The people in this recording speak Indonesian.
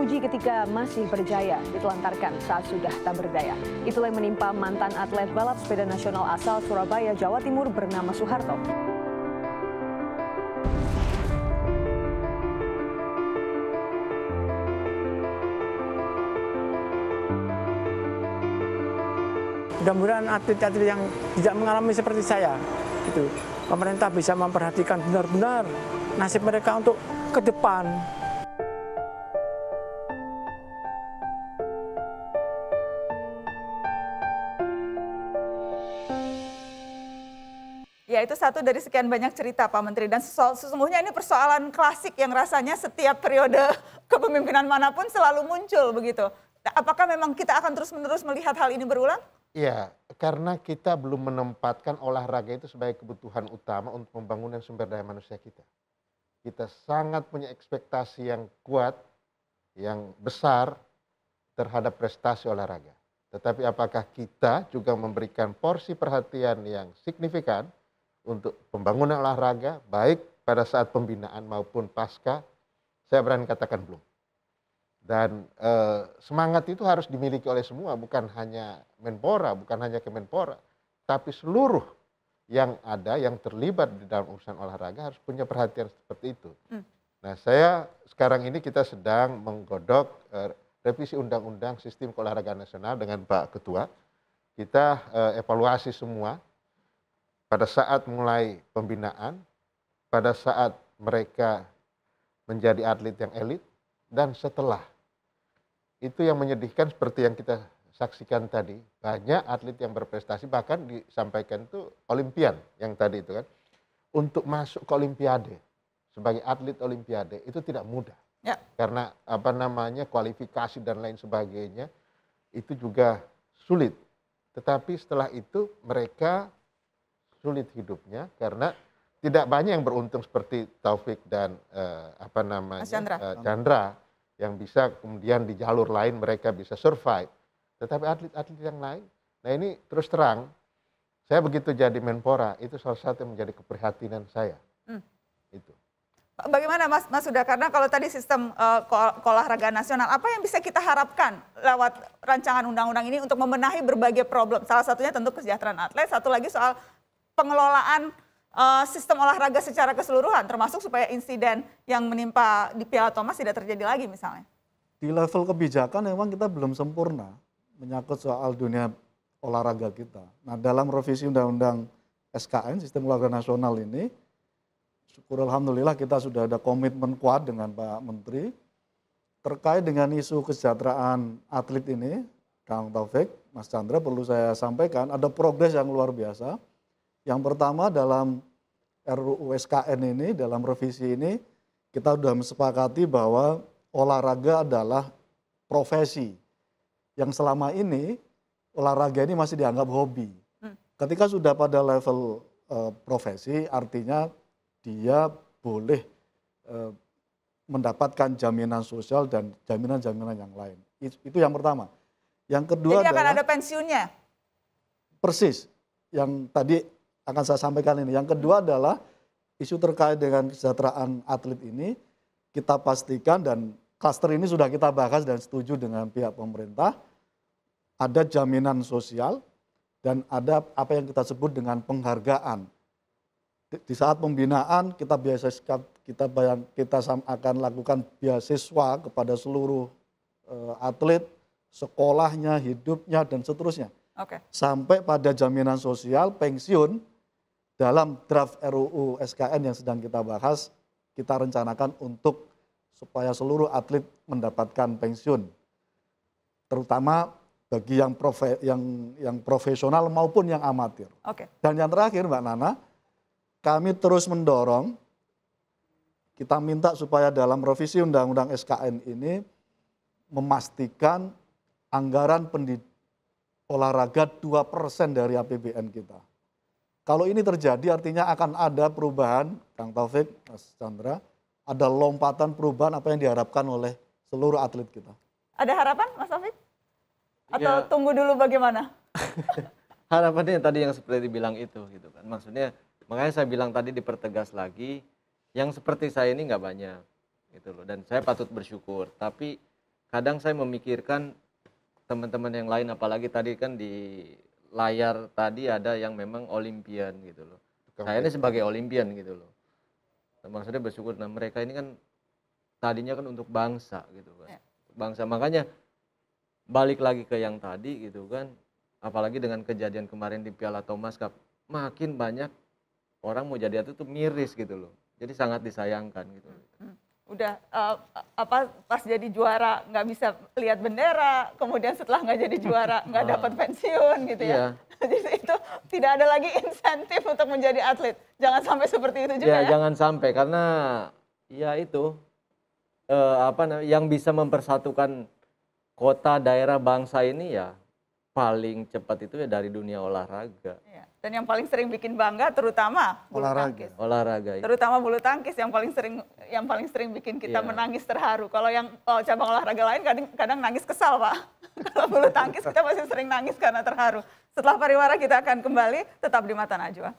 dipuji ketika masih berjaya, ditelantarkan saat sudah tak berdaya. Itulah yang menimpa mantan atlet balap sepeda nasional asal Surabaya, Jawa Timur bernama Soeharto. mudah-mudahan atlet-atlet yang tidak mengalami seperti saya itu pemerintah bisa memperhatikan benar-benar nasib mereka untuk ke depan Ya, itu satu dari sekian banyak cerita Pak Menteri dan sesungguhnya ini persoalan klasik yang rasanya setiap periode kepemimpinan manapun selalu muncul begitu. Apakah memang kita akan terus-menerus melihat hal ini berulang? Iya, karena kita belum menempatkan olahraga itu sebagai kebutuhan utama untuk pembangunan sumber daya manusia kita. Kita sangat punya ekspektasi yang kuat, yang besar terhadap prestasi olahraga. Tetapi apakah kita juga memberikan porsi perhatian yang signifikan untuk pembangunan olahraga, baik pada saat pembinaan maupun pasca, saya berani katakan belum. Dan e, semangat itu harus dimiliki oleh semua, bukan hanya Menpora, bukan hanya Kemenpora, tapi seluruh yang ada, yang terlibat di dalam urusan olahraga harus punya perhatian seperti itu. Hmm. Nah, saya sekarang ini kita sedang menggodok e, revisi undang-undang sistem Olahraga nasional dengan Pak Ketua. Kita e, evaluasi semua pada saat mulai pembinaan, pada saat mereka menjadi atlet yang elit, dan setelah. Itu yang menyedihkan seperti yang kita saksikan tadi, banyak atlet yang berprestasi, bahkan disampaikan itu olimpian yang tadi itu kan. Untuk masuk ke olimpiade, sebagai atlet olimpiade, itu tidak mudah. Ya. Karena apa namanya kualifikasi dan lain sebagainya itu juga sulit. Tetapi setelah itu mereka sulit hidupnya karena tidak banyak yang beruntung seperti Taufik dan uh, apa namanya Chandra. Uh, Chandra yang bisa kemudian di jalur lain mereka bisa survive. Tetapi atlet-atlet yang lain, nah ini terus terang, saya begitu jadi Menpora itu salah satu yang menjadi keprihatinan saya. Hmm. Itu. Bagaimana Mas Mas sudah karena kalau tadi sistem uh, nasional apa yang bisa kita harapkan lewat rancangan undang-undang ini untuk membenahi berbagai problem. Salah satunya tentu kesejahteraan atlet, satu lagi soal pengelolaan uh, sistem olahraga secara keseluruhan, termasuk supaya insiden yang menimpa di Piala Thomas tidak terjadi lagi misalnya? Di level kebijakan memang kita belum sempurna menyangkut soal dunia olahraga kita. Nah dalam revisi Undang-Undang SKN, Sistem Olahraga Nasional ini, syukur Alhamdulillah kita sudah ada komitmen kuat dengan Pak Menteri terkait dengan isu kesejahteraan atlet ini, Kang Taufik, Mas Chandra perlu saya sampaikan ada progres yang luar biasa yang pertama dalam RUU SKN ini, dalam revisi ini, kita sudah mesepakati bahwa olahraga adalah profesi. Yang selama ini olahraga ini masih dianggap hobi. Hmm. Ketika sudah pada level uh, profesi, artinya dia boleh uh, mendapatkan jaminan sosial dan jaminan-jaminan yang lain. Itu, itu yang pertama. Yang kedua Jadi akan adalah, ada pensiunnya? Persis. Yang tadi akan saya sampaikan ini. Yang kedua adalah isu terkait dengan kesejahteraan atlet ini kita pastikan dan klaster ini sudah kita bahas dan setuju dengan pihak pemerintah ada jaminan sosial dan ada apa yang kita sebut dengan penghargaan. Di saat pembinaan kita biasa kita bayang kita akan lakukan beasiswa kepada seluruh eh, atlet, sekolahnya, hidupnya dan seterusnya. Okay. Sampai pada jaminan sosial, pensiun dalam draft RUU SKN yang sedang kita bahas, kita rencanakan untuk supaya seluruh atlet mendapatkan pensiun. Terutama bagi yang profe, yang yang profesional maupun yang amatir. Okay. Dan yang terakhir Mbak Nana, kami terus mendorong kita minta supaya dalam revisi undang-undang SKN ini memastikan anggaran pendidik olahraga 2% dari APBN kita. Kalau ini terjadi artinya akan ada perubahan, Kang Taufik, Mas Chandra, ada lompatan perubahan apa yang diharapkan oleh seluruh atlet kita. Ada harapan, Mas Taufik? Atau ya. tunggu dulu bagaimana? Harapannya tadi yang seperti dibilang itu, gitu kan. Maksudnya, makanya saya bilang tadi dipertegas lagi, yang seperti saya ini nggak banyak, gitu loh. Dan saya patut bersyukur. Tapi kadang saya memikirkan teman-teman yang lain, apalagi tadi kan di layar tadi ada yang memang Olimpian gitu loh. Tukang saya ini sebagai Olimpian gitu loh. Maksudnya bersyukur nah mereka ini kan tadinya kan untuk bangsa gitu kan. Ya. Bangsa makanya balik lagi ke yang tadi gitu kan. Apalagi dengan kejadian kemarin di Piala Thomas Cup, makin banyak orang mau jadi atlet itu miris gitu loh. Jadi sangat disayangkan gitu. Loh. Hmm udah uh, apa pas jadi juara nggak bisa lihat bendera, kemudian setelah nggak jadi juara nggak ah. dapat pensiun gitu ya. Yeah. Jadi itu tidak ada lagi insentif untuk menjadi atlet. Jangan sampai seperti itu juga ya. ya. Jangan sampai karena ya itu uh, apa yang bisa mempersatukan kota daerah bangsa ini ya paling cepat itu ya dari dunia olahraga. Iya. Dan yang paling sering bikin bangga terutama bulu olahraga. Tangkis. Olahraga. Ya. Terutama bulu tangkis yang paling sering yang paling sering bikin kita iya. menangis terharu. Kalau yang oh, cabang olahraga lain kadang kadang nangis kesal, Pak. Kalau bulu tangkis kita masih sering nangis karena terharu. Setelah pariwara kita akan kembali tetap di Mata Najwa.